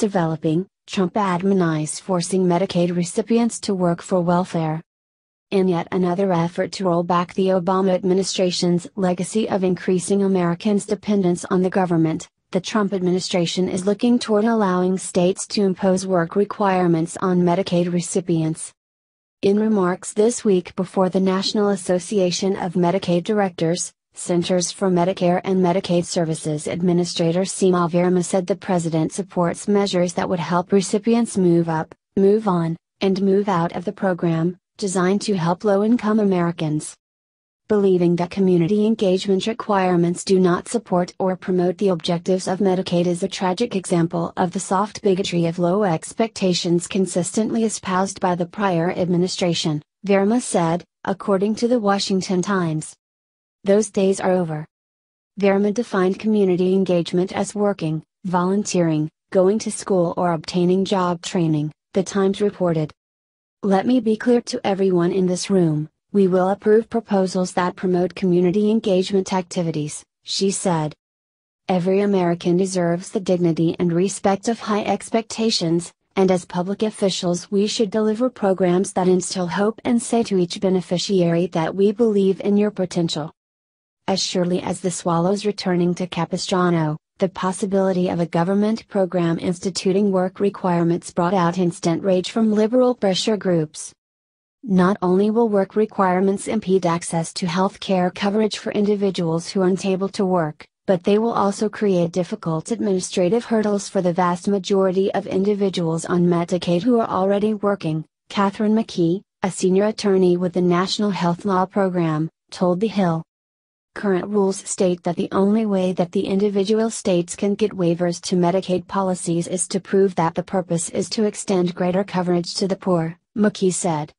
developing, Trump admin forcing Medicaid recipients to work for welfare. In yet another effort to roll back the Obama administration's legacy of increasing Americans' dependence on the government, the Trump administration is looking toward allowing states to impose work requirements on Medicaid recipients. In remarks this week before the National Association of Medicaid Directors, Centers for Medicare and Medicaid Services Administrator Seema Verma said the president supports measures that would help recipients move up, move on, and move out of the program, designed to help low income Americans. Believing that community engagement requirements do not support or promote the objectives of Medicaid is a tragic example of the soft bigotry of low expectations consistently espoused by the prior administration, Verma said, according to the Washington Times those days are over. Verma defined community engagement as working, volunteering, going to school or obtaining job training, the Times reported. Let me be clear to everyone in this room, we will approve proposals that promote community engagement activities, she said. Every American deserves the dignity and respect of high expectations, and as public officials we should deliver programs that instill hope and say to each beneficiary that we believe in your potential as surely as the swallows returning to Capistrano, the possibility of a government program instituting work requirements brought out instant rage from liberal pressure groups. Not only will work requirements impede access to health care coverage for individuals who aren't able to work, but they will also create difficult administrative hurdles for the vast majority of individuals on Medicaid who are already working, Catherine McKee, a senior attorney with the National Health Law Program, told The Hill. Current rules state that the only way that the individual states can get waivers to Medicaid policies is to prove that the purpose is to extend greater coverage to the poor, McKee said.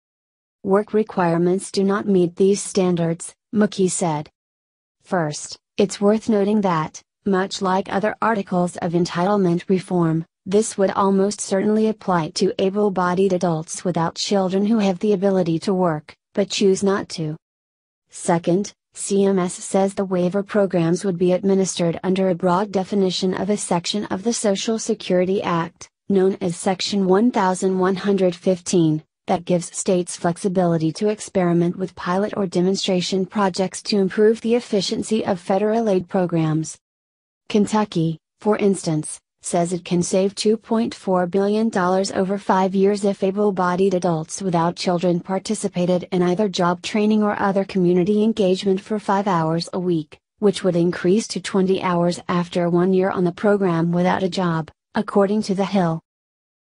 Work requirements do not meet these standards, McKee said. First, it's worth noting that, much like other articles of entitlement reform, this would almost certainly apply to able bodied adults without children who have the ability to work, but choose not to. Second, CMS says the waiver programs would be administered under a broad definition of a section of the Social Security Act, known as Section 1115, that gives states flexibility to experiment with pilot or demonstration projects to improve the efficiency of federal aid programs. Kentucky, for instance, says it can save $2.4 billion over five years if able bodied adults without children participated in either job training or other community engagement for five hours a week, which would increase to 20 hours after one year on the program without a job, according to The Hill.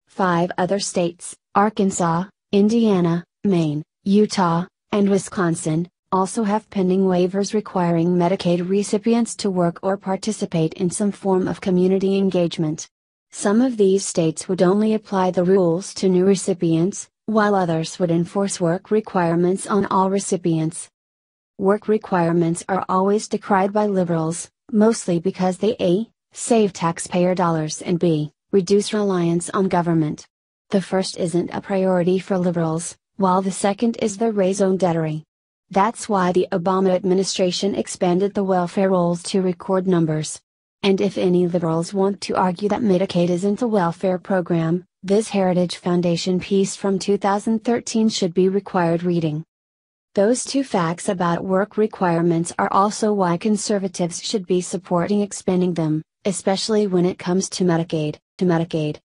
Five other states Arkansas, Indiana, Maine, Utah, and Wisconsin also have pending waivers requiring Medicaid recipients to work or participate in some form of community engagement. Some of these states would only apply the rules to new recipients, while others would enforce work requirements on all recipients. Work requirements are always decried by liberals, mostly because they a. save taxpayer dollars and b. reduce reliance on government. The first isn't a priority for liberals, while the second is the raison d'etre. That's why the Obama administration expanded the welfare rolls to record numbers. And if any liberals want to argue that Medicaid isn't a welfare program, this Heritage Foundation piece from 2013 should be required reading. Those two facts about work requirements are also why conservatives should be supporting expanding them, especially when it comes to Medicaid, to Medicaid.